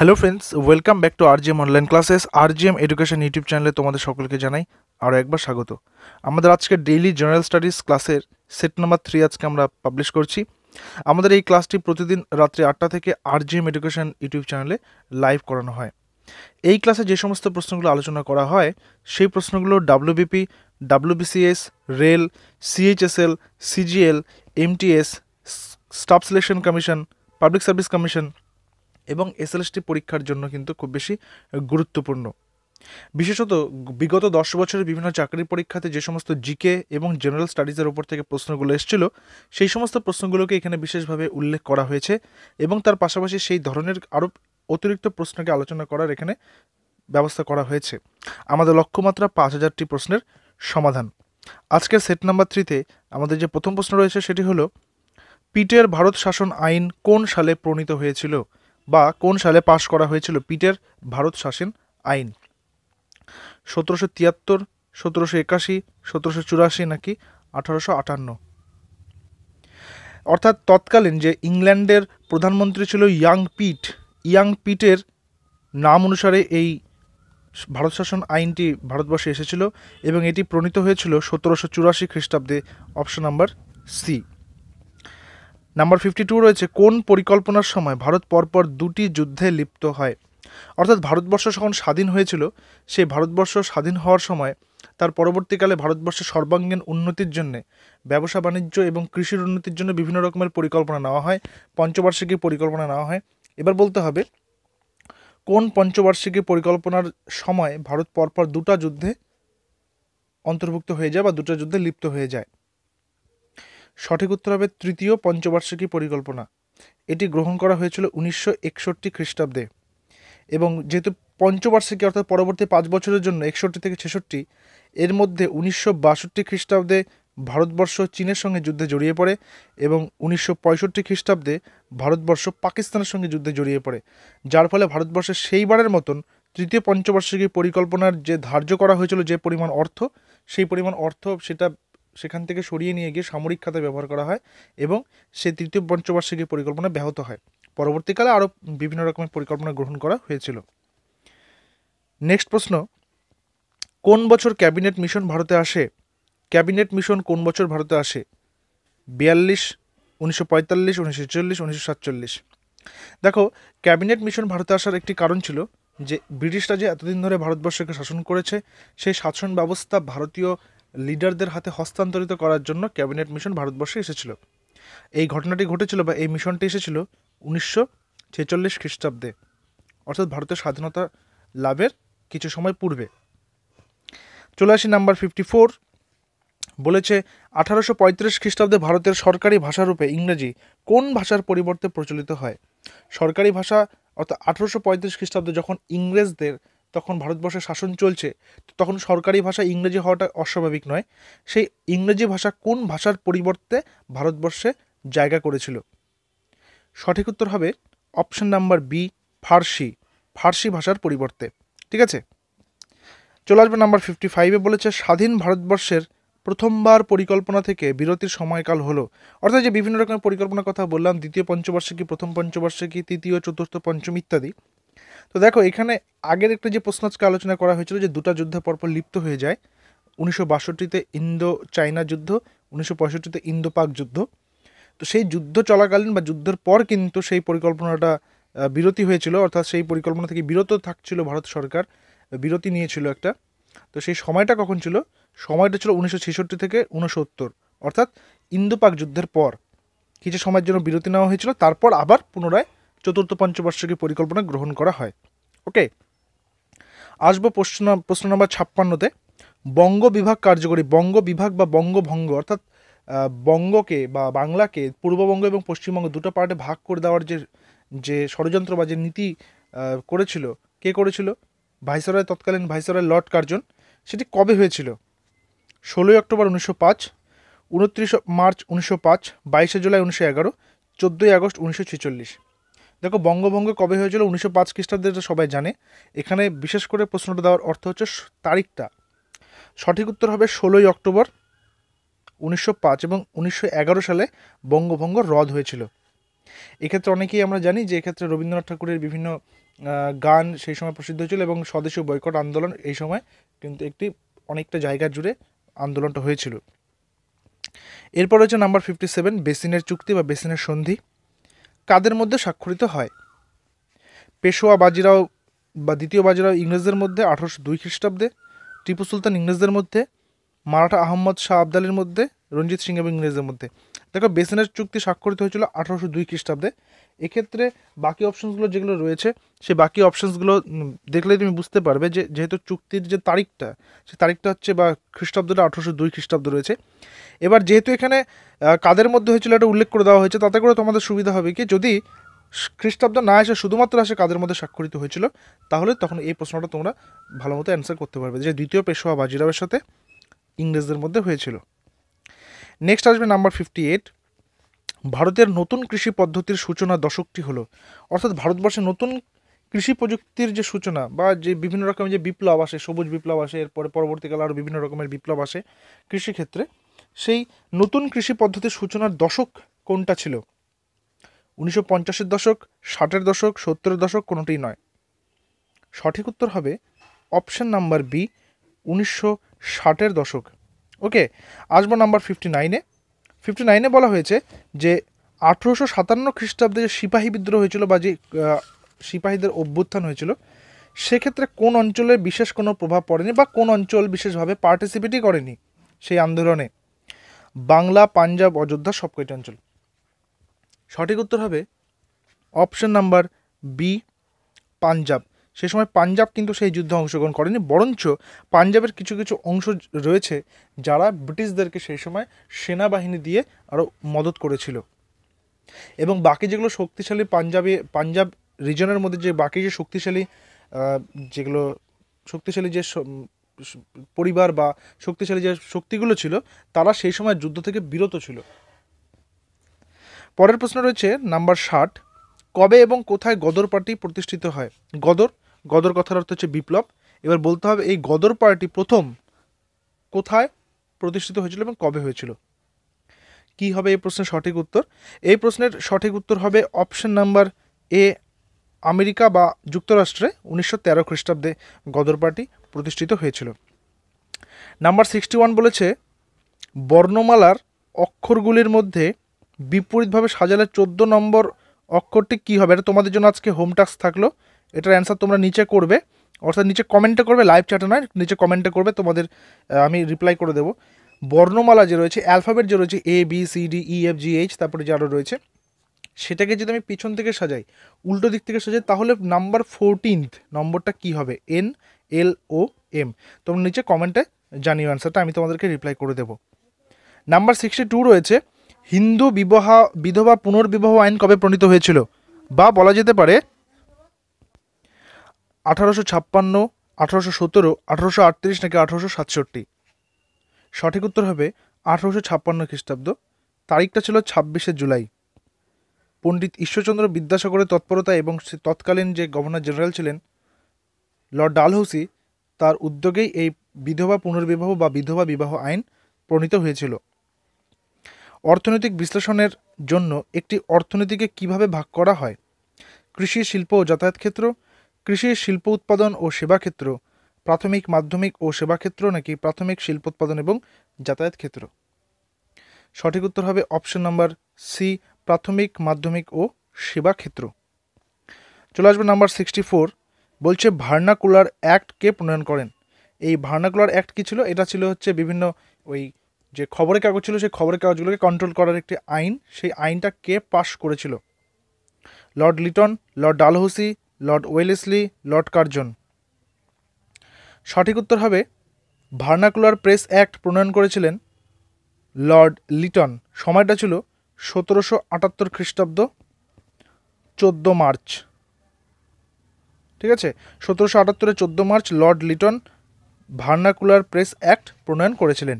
hello friends welcome back to RGM online classes আর RGM education YouTube চ্যানেলে তোমাদের সকলকে জানাই আরও একবার স্বাগত আমাদের আজকে ডেইলি জেনারেল স্টাডিজ ক্লাসের সেট নাম্বার থ্রি আজকে আমরা পাবলিশ করছি আমাদের এই ক্লাসটি প্রতিদিন রাত্রি আটটা থেকে R G M education YouTube চ্যানেলে লাইভ করানো হয় এই ক্লাসে যে সমস্ত প্রশ্নগুলো আলোচনা করা হয় সেই প্রশ্নগুলো WBP WBCS rail CHSL CGL MTS staff selection commission public service commission এবং এসএলএসটি পরীক্ষার জন্য কিন্তু খুব বেশি গুরুত্বপূর্ণ বিশেষত বিগত দশ বছরের বিভিন্ন চাকরি পরীক্ষাতে যে সমস্ত জিকে এবং জেনারেল স্টাডিজের ওপর থেকে প্রশ্নগুলো এসেছিল সেই সমস্ত প্রশ্নগুলোকে এখানে বিশেষভাবে উল্লেখ করা হয়েছে এবং তার পাশাপাশি সেই ধরনের আরও অতিরিক্ত প্রশ্নকে আলোচনা করার এখানে ব্যবস্থা করা হয়েছে আমাদের লক্ষ্যমাত্রা পাঁচ হাজারটি প্রশ্নের সমাধান আজকের সেট নাম্বার থ্রিতে আমাদের যে প্রথম প্রশ্ন রয়েছে সেটি হলো পিটের ভারত শাসন আইন কোন সালে প্রণীত হয়েছিল বা কোন সালে পাশ করা হয়েছিল পিটের ভারত শাসন আইন সতেরোশো তিয়াত্তর সতেরোশো একাশি সতেরোশো চুরাশি নাকি আঠারোশো আটান্ন অর্থাৎ তৎকালীন যে ইংল্যান্ডের প্রধানমন্ত্রী ছিল ইয়াং পিট ইয়াং পিটের নাম অনুসারে এই ভারত শাসন আইনটি ভারতবর্ষে এসেছিল এবং এটি প্রণীত হয়েছিল সতেরোশো চুরাশি খ্রিস্টাব্দে option number C number fifty two রয়েছে কোন পরিকল্পনার সময় ভারত পরপর দুটি যুদ্ধে লিপ্ত হয় অর্থাৎ ভারতবর্ষ যখন স্বাধীন হয়েছিল সেই ভারতবর্ষ স্বাধীন হওয়ার সময় তার পরবর্তীকালে ভারতবর্ষের সর্বাঙ্গীন উন্নতির জন্য ব্যবসা বাণিজ্য এবং কৃষির উন্নতির জন্য বিভিন্ন রকমের পরিকল্পনা নেওয়া হয় পঞ্চবার্ষিকী পরিকল্পনা নেওয়া হয় এবার বলতে হবে কোন পঞ্চবার্ষিকী পরিকল্পনার সময় ভারত পরপর দুটা যুদ্ধে অন্তর্ভুক্ত হয়ে যায় বা দুটা যুদ্ধে লিপ্ত হয়ে যায় সঠিক উত্তর হবে তৃতীয় পঞ্চবার্ষিকী পরিকল্পনা এটি গ্রহণ করা হয়েছিল উনিশশো একষট্টি খ্রিস্টাব্দে এবং যেহেতু পঞ্চবার্ষিকী অর্থাৎ পরবর্তী পাঁচ বছরের জন্য একষট্টি থেকে ছেষট্টি এর মধ্যে উনিশশো বাষট্টি খ্রিস্টাব্দে ভারতবর্ষ চীনের সঙ্গে যুদ্ধে জড়িয়ে পড়ে এবং উনিশশো পঁয়ষট্টি খ্রিস্টাব্দে ভারতবর্ষ পাকিস্তানের সঙ্গে যুদ্ধে জড়িয়ে পড়ে যার ফলে ভারতবর্ষের সেইবারের মতন তৃতীয় পঞ্চবার্ষিকী পরিকল্পনার যে ধার্য করা হয়েছিল যে পরিমাণ অর্থ সেই পরিমাণ অর্থ সেটা সেখান থেকে সরিয়ে নিয়ে গিয়ে সামরিক খাতে ব্যবহার করা হয় এবং সে তৃতীয় পঞ্চবার্ষিকী পরিকল্পনা ব্যাহত হয় পরবর্তীকালে আরও বিভিন্ন রকমের পরিকল্পনা গ্রহণ করা হয়েছিল নেক্সট প্রশ্ন কোন বছর ক্যাবিনেট মিশন ভারতে আসে ক্যাবিনেট মিশন কোন বছর ভারতে আসে বিয়াল্লিশ উনিশশো পঁয়তাল্লিশ উনিশশো চল্লিশ উনিশশো সাতচল্লিশ দেখো ক্যাবিনেট মিশন ভারতে আসার একটি কারণ ছিল যে ব্রিটিশরা যে এতদিন ধরে ভারতবর্ষকে শাসন করেছে সেই শাসন ব্যবস্থা ভারতীয় লিডারদের হাতে হস্তান্তরিত করার জন্য ক্যাবিনেট মিশন ভারতবর্ষে এসেছিল এই ঘটনাটি ঘটেছিল বা এই মিশনটি এসেছিল উনিশশো ছেচল্লিশ খ্রিস্টাব্দে অর্থাৎ ভারতের স্বাধীনতা লাভের কিছু সময় পূর্বে চলে আসি নাম্বার ফিফটি ফোর বলেছে আঠারোশো পঁয়ত্রিশ খ্রিস্টাব্দে ভারতের সরকারি ভাষারূপে ইংরেজি কোন ভাষার পরিবর্তে প্রচলিত হয় সরকারি ভাষা অর্থাৎ আঠারোশো পঁয়ত্রিশ খ্রিস্টাব্দে যখন ইংরেজদের তখন ভারতবর্ষে শাসন চলছে তখন সরকারি ভাষা ইংরেজি হওয়াটা অস্বাভাবিক নয় সেই ইংরেজি ভাষা কোন ভাষার পরিবর্তে ভারতবর্ষে জায়গা করেছিল সঠিক উত্তর হবে অপশন নাম্বার বি ফার্সি ফার্সি ভাষার পরিবর্তে ঠিক আছে চলে আসবে নাম্বার ফিফটি ফাইভে বলেছে স্বাধীন ভারতবর্ষের প্রথমবার পরিকল্পনা থেকে বিরতির সময়কাল হলো অর্থাৎ যে বিভিন্ন রকমের পরিকল্পনার কথা বললাম দ্বিতীয় পঞ্চবার্ষিকী প্রথম পঞ্চবার্ষিকী তৃতীয় চতুর্থ পঞ্চম ইত্যাদি তো দেখো এখানে আগের একটা যে প্রশ্ন আজকে আলোচনা করা হয়েছিল যে দুটা যুদ্ধ পরপর লিপ্ত হয়ে যায় উনিশশো বাষট্টিতে ইন্দো চাইনা যুদ্ধ উনিশশো পঁয়ষট্টিতে ইন্দো পাক যুদ্ধ তো সেই যুদ্ধ চলাকালীন বা যুদ্ধের পর কিন্তু সেই পরিকল্পনাটা বিরতি হয়েছিল অর্থাৎ সেই পরিকল্পনা থেকে বিরত থাকছিল ভারত সরকার বিরতি নিয়েছিল একটা তো সেই সময়টা কখন ছিল সময়টা ছিল উনিশশো থেকে উনসত্তর অর্থাৎ ইন্দো পাক যুদ্ধের পর কিছু সময়ের জন্য বিরতি নেওয়া হয়েছিল তারপর আবার পুনরায় চতুর্থ পঞ্চবার্ষিকী পরিকল্পনা গ্রহণ করা হয় ওকে আসবো প্রশ্ন প্রশ্ন নম্বর ছাপ্পান্নতে বঙ্গ বিভাগ কার্যকরী বঙ্গ বিভাগ বা বঙ্গভঙ্গ অর্থাৎ বঙ্গকে বা বাংলাকে পূর্ববঙ্গ এবং পশ্চিমবঙ্গ দুটো পার্টে ভাগ করে দেওয়ার যে যে ষড়যন্ত্র বা যে নীতি করেছিল কে করেছিল ভাইসরয় তৎকালীন ভাইসরয় লর্ড কার্জন সেটি কবে হয়েছিল ষোলোই অক্টোবর উনিশশো পাঁচ উনত্রিশ মার্চ উনিশশো পাঁচ বাইশে জুলাই উনিশশো এগারো চোদ্দোই আগস্ট উনিশশো ছেচল্লিশ দেখো বঙ্গভঙ্গ কবে হয়েছিল উনিশশো পাঁচ খ্রিস্টাব্দে এটা সবাই জানে এখানে বিশেষ করে প্রশ্নটা দেওয়ার অর্থ হচ্ছে তারিখটা সঠিক উত্তর হবে ষোলোই অক্টোবর উনিশশো পাঁচ এবং উনিশশো এগারো সালে বঙ্গভঙ্গ রদ হয়েছিল এক্ষেত্রে অনেকেই আমরা জানি যে এক্ষেত্রে রবীন্দ্রনাথ ঠাকুরের বিভিন্ন গান সেই সময় প্রসিদ্ধ হয়েছিল এবং স্বদেশী বয়কট আন্দোলন এই সময় কিন্তু একটি অনেকটা জায়গা জুড়ে আন্দোলনটা হয়েছিল এরপর হচ্ছে নাম্বার ফিফটি সেভেন বেসিনের চুক্তি বা বেসিনের সন্ধি কাদের মধ্যে স্বাক্ষরিত হয় পেশোয়া বাজিরাও বা দ্বিতীয় বাজিরাও ইংরেজদের মধ্যে আঠারোশো দুই খ্রিস্টাব্দে টিপু সুলতান ইংরেজদের মধ্যে মারাঠা আহমদ শাহ আবদালির মধ্যে রঞ্জিত সিং এবং ইংরেজদের মধ্যে দেখো বেসিনের চুক্তি স্বাক্ষরিত হয়েছিল আঠারোশো দুই খ্রিস্টাব্দে এক্ষেত্রে বাকি অপশানসগুলো যেগুলো রয়েছে সেই বাকি অপশানসগুলো দেখলে তুমি বুঝতে পারবে যে যেহেতু চুক্তির যে তারিখটা সেই তারিখটা হচ্ছে বা খ্রিস্টাব্দটা আঠারোশো দুই খ্রিস্টাব্দ রয়েছে এবার যেহেতু এখানে কাদের মধ্যে হয়েছিল এটা উল্লেখ করে দেওয়া হয়েছে তাতে করে তোমাদের সুবিধা হবে কি যদি খ্রিস্টাব্দ না এসে শুধুমাত্র আসে কাদের মধ্যে স্বাক্ষরিত হয়েছিল তাহলে তখন এই প্রশ্নটা তোমরা ভালো মতো অ্যান্সার করতে পারবে যে দ্বিতীয় পেশোয়া বাজিরাবের সাথে ইংরেজদের মধ্যে হয়েছিল নেক্সট আসবে নাম্বার ফিফটি এইট ভারতের নতুন কৃষি পদ্ধতির সূচনা দশকটি হলো অর্থাৎ ভারতবর্ষে নতুন কৃষি প্রযুক্তির যে সূচনা বা যে বিভিন্ন রকমের যে বিপ্লব আসে সবুজ বিপ্লব আসে এরপরে পরবর্তীকালে আরও বিভিন্ন রকমের বিপ্লব আসে কৃষিক্ষেত্রে সেই নতুন কৃষি পদ্ধতির সূচনার দশক কোনটা ছিল উনিশশো পঞ্চাশের দশক ষাটের দশক সত্তরের দশক কোনোটি নয় সঠিক উত্তর হবে অপশন নাম্বার বি উনিশশো ষাটের দশক ওকে আসবো নাম্বার ফিফটি নাইনে ফিফটি নাইনে বলা হয়েছে যে আঠেরোশো সাতান্ন খ্রিস্টাব্দে যে সিপাহী বিদ্রোহ হয়েছিল বা যে সিপাহীদের অভ্যুত্থান হয়েছিল সেক্ষেত্রে কোন অঞ্চলে বিশেষ কোনো প্রভাব পড়েনি বা কোন অঞ্চল বিশেষভাবে পার্টিসিপেটই করেনি সেই আন্দোলনে বাংলা পাঞ্জাব অযোধ্যা সব কয়টি অঞ্চল সঠিক উত্তর হবে অপশন নাম্বার বি পাঞ্জাব সেই সময় পাঞ্জাব কিন্তু সেই যুদ্ধে অংশগ্রহণ করেনি বরঞ্চ পাঞ্জাবের কিছু কিছু অংশ রয়েছে যারা ব্রিটিশদেরকে সেই সময় সেনাবাহিনী দিয়ে আরও মদত করেছিল এবং বাকি যেগুলো শক্তিশালী পাঞ্জাবে পাঞ্জাব রিজনের মধ্যে যে বাকি যে শক্তিশালী যেগুলো শক্তিশালী যে পরিবার বা শক্তিশালী যে শক্তিগুলো ছিল তারা সেই সময় যুদ্ধ থেকে বিরত ছিল পরের প্রশ্ন রয়েছে নাম্বার ষাট কবে এবং কোথায় গদর পার্টি প্রতিষ্ঠিত হয় গদর গদর কথার অর্থ হচ্ছে বিপ্লব এবার বলতে হবে এই গদর পার্টি প্রথম কোথায় প্রতিষ্ঠিত হয়েছিল এবং কবে হয়েছিল কি হবে এই প্রশ্নের সঠিক উত্তর এই প্রশ্নের সঠিক উত্তর হবে অপশন নাম্বার এ আমেরিকা বা যুক্তরাষ্ট্রে উনিশশো তেরো খ্রিস্টাব্দে গদর পার্টি প্রতিষ্ঠিত হয়েছিল নাম্বার সিক্সটি ওয়ান বলেছে বর্ণমালার অক্ষরগুলির মধ্যে বিপরীতভাবে সাজালে চোদ্দো নম্বর অক্ষরটি কী হবে এটা তোমাদের জন্য আজকে হোম টাস্ক থাকলো এটার অ্যান্সার তোমরা নিচে করবে অর্থাৎ নিচে কমেন্টে করবে লাইভ চ্যাটে নয় নিচে কমেন্টে করবে তোমাদের আমি রিপ্লাই করে দেবো বর্ণমালা যে রয়েছে অ্যালফাবেট যে রয়েছে A B C D E F G H তারপরে যে আরও রয়েছে সেটাকে যদি আমি পিছন থেকে সাজাই উল্টো দিক থেকে সাজাই তাহলে নাম্বার ফোরটিনথ নম্বরটা কি হবে এন এল ও এম তোমরা নিচে কমেন্টে জানিও অ্যান্সারটা আমি তোমাদেরকে রিপ্লাই করে দেবো নাম্বার সিক্সটি টু রয়েছে হিন্দু বিবাহ বিধবা পুনর্বিবাহ আইন কবে প্রণীত হয়েছিল বা বলা যেতে পারে আঠারোশো ছাপ্পান্ন আঠারোশো সতেরো আঠারোশো আটত্রিশ নাকি আঠারোশো সাতষট্টি সঠিক উত্তর হবে আঠারোশো ছাপ্পান্ন খ্রিস্টাব্দ তারিখটা ছিল ছাব্বিশে জুলাই পণ্ডিত ঈশ্বরচন্দ্র বিদ্যাসাগরের তৎপরতা এবং সে তৎকালীন যে গভর্নর জেনারেল ছিলেন লর্ড ডালহৌসি তার উদ্যোগেই এই বিধবা পুনর্বিবাহ বা বিধবা বিবাহ আইন প্রণীত হয়েছিল অর্থনৈতিক বিশ্লেষণের জন্য একটি অর্থনীতিকে কিভাবে ভাগ করা হয় কৃষি শিল্প ও যাতায়াত ক্ষেত্র কৃষি শিল্প উৎপাদন ও সেবাক্ষেত্র প্রাথমিক মাধ্যমিক ও সেবাক্ষেত্র নাকি প্রাথমিক শিল্প উৎপাদন এবং যাতায়াত ক্ষেত্র সঠিক উত্তর হবে অপশন নাম্বার সি প্রাথমিক মাধ্যমিক ও সেবা ক্ষেত্র চলে আসবে নাম্বার সিক্সটি ফোর বলছে ভার্নাকুলার অ্যাক্ট কে প্রণয়ন করেন এই ভার্নাকুলার অ্যাক্ট কী ছিল এটা ছিল হচ্ছে বিভিন্ন ওই যে খবরের কাগজ ছিল সেই খবরের কাগজগুলোকে কন্ট্রোল করার একটি আইন সেই আইনটা কে পাশ করেছিল lord Lytton lord Dalhousie lord Wellesley lord Curzon সঠিক উত্তর হবে ভার্নাকুলার প্রেস অ্যাক্ট প্রণয়ন করেছিলেন লর্ড লিটন সময়টা ছিল সতেরোশো আটাত্তর খ্রিস্টাব্দ চোদ্দ মার্চ ঠিক আছে সতেরোশো আটাত্তরের চোদ্দো March lord Lytton vernacular press act প্রণয়ন করেছিলেন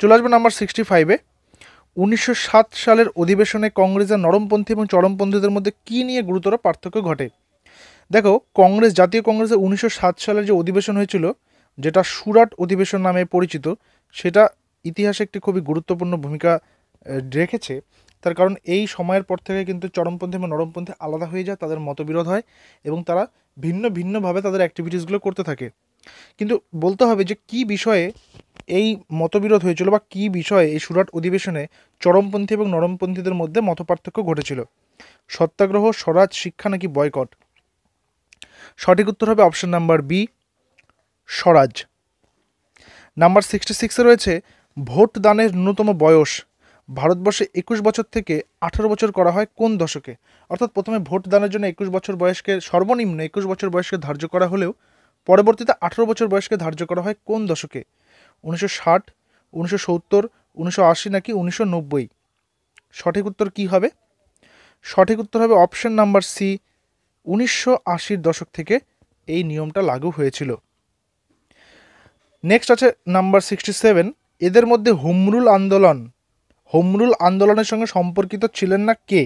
চলে আসবে নাম্বার সিক্সটি ফাইভে উনিশশো সালের অধিবেশনে কংগ্রেসের নরমপন্থী এবং চরমপন্থীদের মধ্যে কী নিয়ে গুরুতর পার্থক্য ঘটে দেখো কংগ্রেস জাতীয় কংগ্রেসের উনিশশো সাত যে অধিবেশন হয়েছিল যেটা সুরাট অধিবেশন নামে পরিচিত সেটা ইতিহাসে একটি খুবই গুরুত্বপূর্ণ ভূমিকা রেখেছে তার কারণ এই সময়ের পর থেকে কিন্তু চরমপন্থী এবং নরমপন্থী আলাদা হয়ে যায় তাদের মতবিরোধ হয় এবং তারা ভিন্ন ভিন্নভাবে তাদের অ্যাক্টিভিটিসগুলো করতে থাকে কিন্তু বলতে হবে যে কি বিষয়ে এই মতবিরোধ হয়েছিল বা কি বিষয়ে এই সুরাট অধিবেশনে চরমপন্থী এবং নরমপন্থীদের মধ্যে মতপার্থক্য ঘটেছিল সত্যাগ্রহ স্বরাজ শিক্ষা নাকি বয়কট সঠিক উত্তর হবে option number B Swaraj number sixty সিক্সে রয়েছে ভোট দানের ন্যূনতম বয়স ভারতবর্ষে একুশ বছর থেকে আঠারো বছর করা হয় কোন দশকে অর্থাৎ প্রথমে ভোট দানের জন্য একুশ বছর বয়সকে সর্বনিম্ন একুশ বছর বয়সকে ধার্য করা হলেও পরবর্তীতে আঠারো বছর বয়সকে ধার্য করা হয় কোন দশকে উনিশশো ষাট উনিশশো সত্তর উনিশশো আশি নাকি উনিশশো নব্বই সঠিক উত্তর কী হবে সঠিক উত্তর হবে অপশন নাম্বার সি উনিশশো আশির দশক থেকে এই নিয়মটা লাগু হয়েছিল নেক্সট আছে নাম্বার সিক্সটি সেভেন এদের মধ্যে হুমরুল আন্দোলন হুমরুল আন্দোলনের সঙ্গে সম্পর্কিত ছিলেন না কে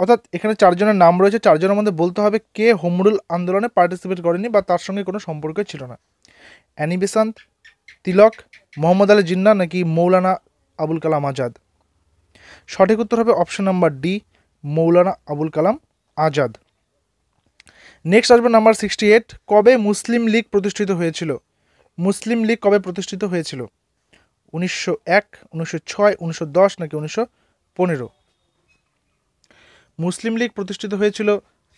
অর্থাৎ এখানে চারজনের নাম রয়েছে চারজনের মধ্যে বলতে হবে কে হুমরুল আন্দোলনে পার্টিসিপেট করেনি বা তার সঙ্গে কোনো সম্পর্ক ছিল না অ্যানি বেসান্ত তিলক মোহাম্মদ আলী জিন্না নাকি মৌলানা আবুল কালাম আজাদ সঠিক উত্তর হবে option number D Maulana Abul Kalam Azad next আসবে নাম্বার সিক্সটি এইট কবে মুসলিম লীগ প্রতিষ্ঠিত হয়েছিল মুসলিম লীগ কবে প্রতিষ্ঠিত হয়েছিল উনিশশো এক উনিশশো ছয় উনিশশো দশ নাকি উনিশশো পনেরো মুসলিম লীগ প্রতিষ্ঠিত হয়েছিল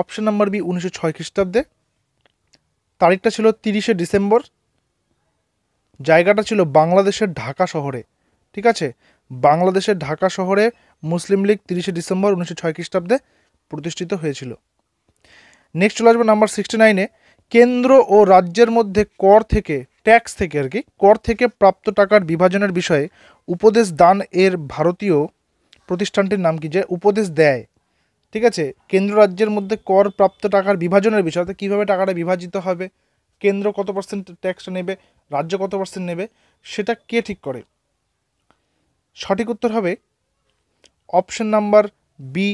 অপশন নাম্বার বি উনিশশো ছয় খ্রিস্টাব্দে তারিখটা ছিল তিরিশে ডিসেম্বর জায়গাটা ছিল বাংলাদেশের ঢাকা শহরে ঠিক আছে বাংলাদেশের ঢাকা শহরে মুসলিম লীগ তিরিশে ডিসেম্বর উনিশশো ছয় খ্রিস্টাব্দে প্রতিষ্ঠিত হয়েছিল নেক্সট চলে আসবে নাম্বার সিক্সটি নাইনে কেন্দ্র ও রাজ্যের মধ্যে কর থেকে ট্যাক্স থেকে আর কি কর থেকে প্রাপ্ত টাকার বিভাজনের বিষয়ে উপদেশ দান এর ভারতীয় প্রতিষ্ঠানটির নাম কি যে উপদেশ দেয় ঠিক আছে কেন্দ্র রাজ্যের মধ্যে কর প্রাপ্ত টাকার বিভাজনের বিষয়ে কীভাবে টাকাটা বিভাজিত হবে কেন্দ্র কত পার্সেন্ট ট্যাক্সটা নেবে রাজ্য কত পার্সেন্ট নেবে সেটা কে ঠিক করে সঠিক উত্তর হবে অপশন নাম্বার বি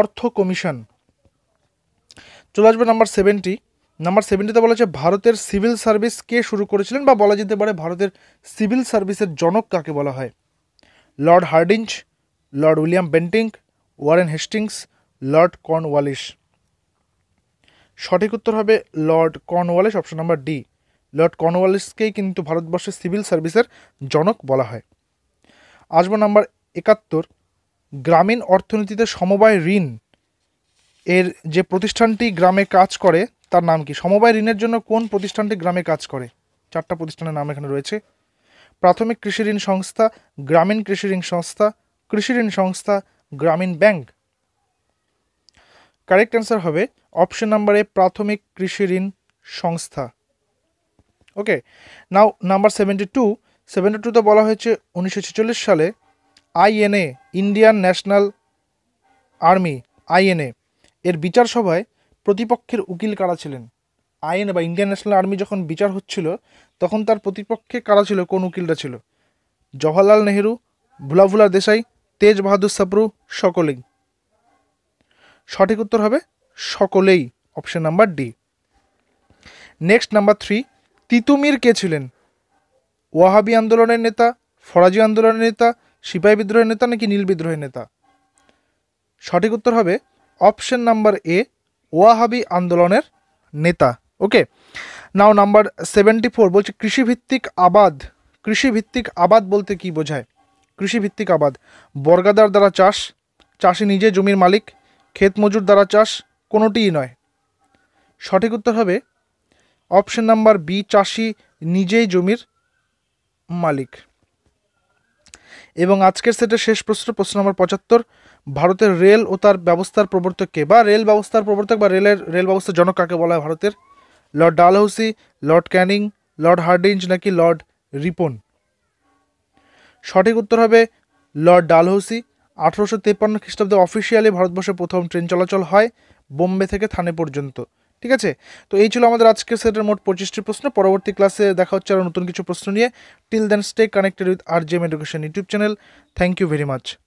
অর্থ কমিশন চলে আসবে নাম্বার সেভেন্টি নাম্বার সেভেন্টিতে বলা হচ্ছে ভারতের সিভিল সার্ভিস কে শুরু করেছিলেন বা বলা যেতে পারে ভারতের সিভিল সার্ভিসের জনক কাকে বলা হয় lord Hardinge lord William Bentinck Warren Hastings lord Wallis সঠিক উত্তর হবে lord Wallis option number D lord ওয়ালিশকেই কিন্তু ভারতবর্ষের সিভিল সার্ভিসের জনক বলা হয় আসবো নাম্বার একাত্তর গ্রামীণ অর্থনীতিতে সমবায় ঋণ এর যে প্রতিষ্ঠানটি গ্রামে কাজ করে তার নাম কি সমবায় ঋণের জন্য কোন প্রতিষ্ঠানটি গ্রামে কাজ করে চারটা প্রতিষ্ঠানের নাম এখানে রয়েছে প্রাথমিক কৃষি ঋণ সংস্থা গ্রামীণ কৃষি ঋণ সংস্থা কৃষি ঋণ সংস্থা গ্রামীণ ব্যাংক কারেক্ট অ্যান্সার হবে অপশন নাম্বারে প্রাথমিক কৃষি ঋণ সংস্থা okay now number seventy two seventy টুতে বলা হয়েছে উনিশশো সালে INA Indian National Army INA এর বিচার সভায় প্রতিপক্ষের উকিল কারা ছিলেন আইএনএ বা ইন্ডিয়ান ন্যাশনাল আর্মি যখন বিচার হচ্ছিল তখন তার প্রতিপক্ষে কারা ছিল কোন উকিলটা ছিল জওয়াহরলাল নেহেরু ভুলাভুলা দেশাই তেজ বাহাদুর সাপরু সকলেই সঠিক উত্তর হবে সকলেই option number D next number three Titumir কে ছিলেন ওয়াহাবি আন্দোলনের নেতা ফরাজি আন্দোলনের নেতা সিপাহী বিদ্রোহের নেতা নাকি নীল বিদ্রোহের নেতা সঠিক উত্তর হবে অপশন নাম্বার এ ওয়াহাবি আন্দোলনের নেতা okay now number seventy four বলছে কৃষিভিত্তিক আবাদ কৃষিভিত্তিক আবাদ বলতে কি বোঝায় কৃষিভিত্তিক আবাদ বর্গাদার দ্বারা চাষ চাষি নিজে জমির মালিক ক্ষেত মজুর দ্বারা চাষ কোনোটিই নয় সঠিক উত্তর হবে অপশন নাম্বার বি চাষি নিজেই জমির মালিক এবং আজকের সেটের শেষ প্রশ্ন প্রশ্ন নম্বর পঁচাত্তর ভারতের রেল ও তার ব্যবস্থার কে বা রেল ব্যবস্থার প্রবর্তক বা রেলের রেল ব্যবস্থার জনক কাকে বলা হয় ভারতের lord Dalhousie lord Canning lord Hardinge নাকি লর্ড রিপন সঠিক উত্তর হবে লর্ড ডালহৌসি আঠারোশো তেপ্পান্ন খ্রিস্টাব্দে অফিসিয়ালি ভারতবর্ষে প্রথম ট্রেন চলাচল হয় বোম্বে থেকে থানে পর্যন্ত ঠিক আছে তো এই ছিল আমাদের আজকের সেটের মোট পঁচিশটি প্রশ্ন পরবর্তী ক্লাসে দেখা হচ্ছে আরও নতুন কিছু প্রশ্ন নিয়ে till then stay connected with our gem education YouTube channel thank you very much